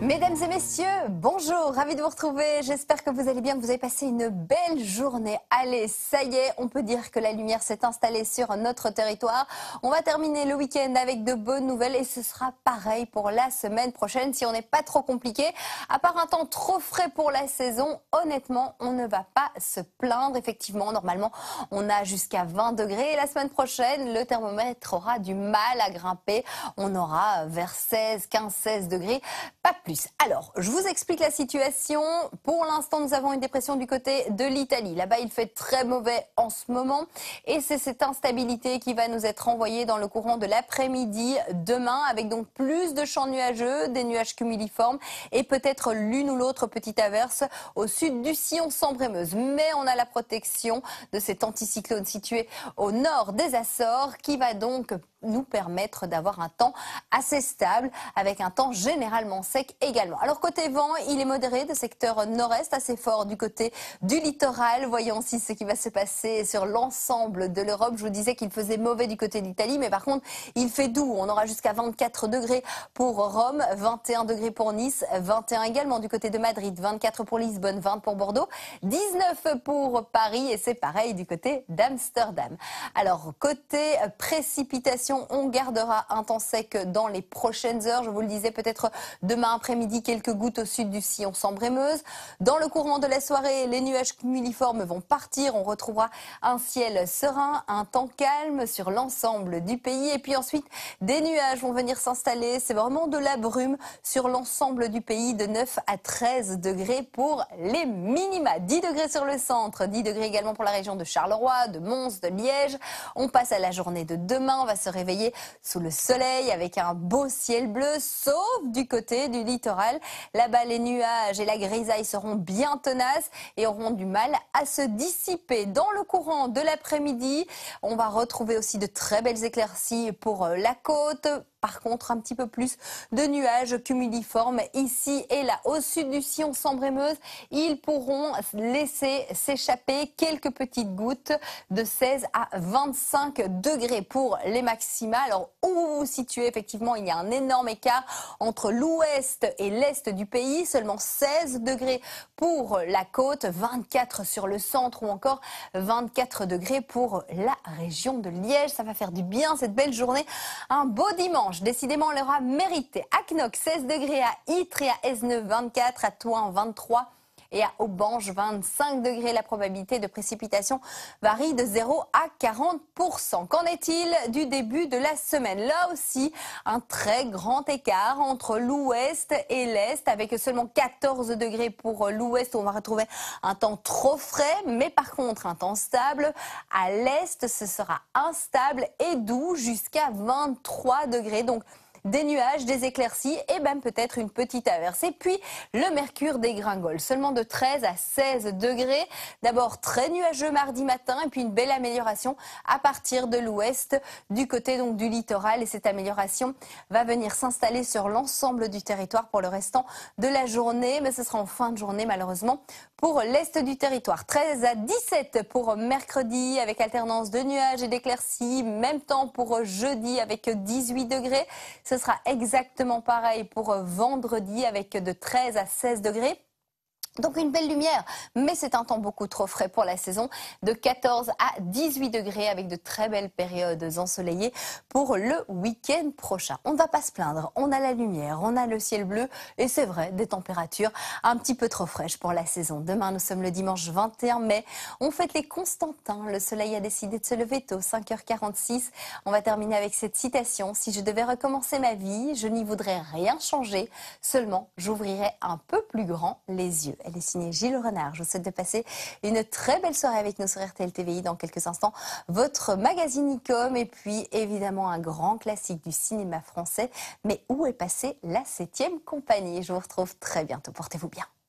Mesdames et messieurs, bonjour, ravi de vous retrouver. J'espère que vous allez bien, que vous avez passé une belle journée. Allez, ça y est, on peut dire que la lumière s'est installée sur notre territoire. On va terminer le week-end avec de bonnes nouvelles et ce sera pareil pour la semaine prochaine si on n'est pas trop compliqué. À part un temps trop frais pour la saison, honnêtement, on ne va pas se plaindre. Effectivement, normalement, on a jusqu'à 20 degrés la semaine prochaine, le thermomètre aura du mal à grimper. On aura vers 16, 15, 16 degrés. Alors, je vous explique la situation. Pour l'instant, nous avons une dépression du côté de l'Italie. Là-bas, il fait très mauvais en ce moment. Et c'est cette instabilité qui va nous être envoyée dans le courant de l'après-midi demain, avec donc plus de champs nuageux, des nuages cumuliformes et peut-être l'une ou l'autre petite averse au sud du Sillon sans Brémeuse. Mais on a la protection de cet anticyclone situé au nord des Açores qui va donc nous permettre d'avoir un temps assez stable avec un temps généralement sec également. Alors côté vent, il est modéré de secteur nord-est, assez fort du côté du littoral. Voyons aussi ce qui va se passer sur l'ensemble de l'Europe. Je vous disais qu'il faisait mauvais du côté de l'Italie, mais par contre, il fait doux. On aura jusqu'à 24 degrés pour Rome, 21 degrés pour Nice, 21 également du côté de Madrid, 24 pour Lisbonne, 20 pour Bordeaux, 19 pour Paris et c'est pareil du côté d'Amsterdam. Alors côté précipitation, on gardera un temps sec dans les prochaines heures. Je vous le disais peut-être demain après après midi quelques gouttes au sud du Sillon Sambre-et-Meuse. Dans le courant de la soirée, les nuages cumuliformes vont partir. On retrouvera un ciel serein, un temps calme sur l'ensemble du pays. Et puis ensuite, des nuages vont venir s'installer. C'est vraiment de la brume sur l'ensemble du pays de 9 à 13 degrés pour les minima. 10 degrés sur le centre, 10 degrés également pour la région de Charleroi, de Mons, de Liège. On passe à la journée de demain. On va se réveiller sous le soleil avec un beau ciel bleu, sauf du côté du lit Là-bas, les nuages et la grisaille seront bien tenaces et auront du mal à se dissiper. Dans le courant de l'après-midi, on va retrouver aussi de très belles éclaircies pour euh, la côte par contre un petit peu plus de nuages cumuliformes ici et là. Au sud du Sillon sambre ils pourront laisser s'échapper quelques petites gouttes de 16 à 25 degrés pour les maxima. Alors où vous vous situez, effectivement, il y a un énorme écart entre l'ouest et l'est du pays, seulement 16 degrés pour la côte, 24 sur le centre ou encore 24 degrés pour la région de Liège. Ça va faire du bien cette belle journée. Un beau dimanche. Décidément, on l'aura mérité. À Knock, 16 degrés à Ytre à Esneux, 24 à Toin, 23 et à Aubange, 25 degrés. La probabilité de précipitation varie de 0 à 40%. Qu'en est-il du début de la semaine Là aussi, un très grand écart entre l'ouest et l'est, avec seulement 14 degrés pour l'ouest on va retrouver un temps trop frais, mais par contre un temps stable. À l'est, ce sera instable et doux jusqu'à 23 degrés. Donc, des nuages, des éclaircies et même peut-être une petite averse. Et puis le mercure dégringole, seulement de 13 à 16 degrés. D'abord très nuageux mardi matin et puis une belle amélioration à partir de l'ouest du côté donc du littoral. Et cette amélioration va venir s'installer sur l'ensemble du territoire pour le restant de la journée. Mais ce sera en fin de journée malheureusement pour l'est du territoire. 13 à 17 pour mercredi avec alternance de nuages et d'éclaircies. Même temps pour jeudi avec 18 degrés. Ce sera exactement pareil pour euh, vendredi avec de 13 à 16 degrés. Donc une belle lumière, mais c'est un temps beaucoup trop frais pour la saison, de 14 à 18 degrés avec de très belles périodes ensoleillées pour le week-end prochain. On ne va pas se plaindre, on a la lumière, on a le ciel bleu et c'est vrai, des températures un petit peu trop fraîches pour la saison. Demain, nous sommes le dimanche 21 mai, on fête les Constantins, le soleil a décidé de se lever tôt, 5h46. On va terminer avec cette citation, si je devais recommencer ma vie, je n'y voudrais rien changer, seulement j'ouvrirais un peu plus grand les yeux. Elle est signée Gilles Renard. Je vous souhaite de passer une très belle soirée avec nous sur RTL TVI dans quelques instants. Votre magazine Icom et puis évidemment un grand classique du cinéma français. Mais où est passée la septième compagnie Je vous retrouve très bientôt. Portez-vous bien.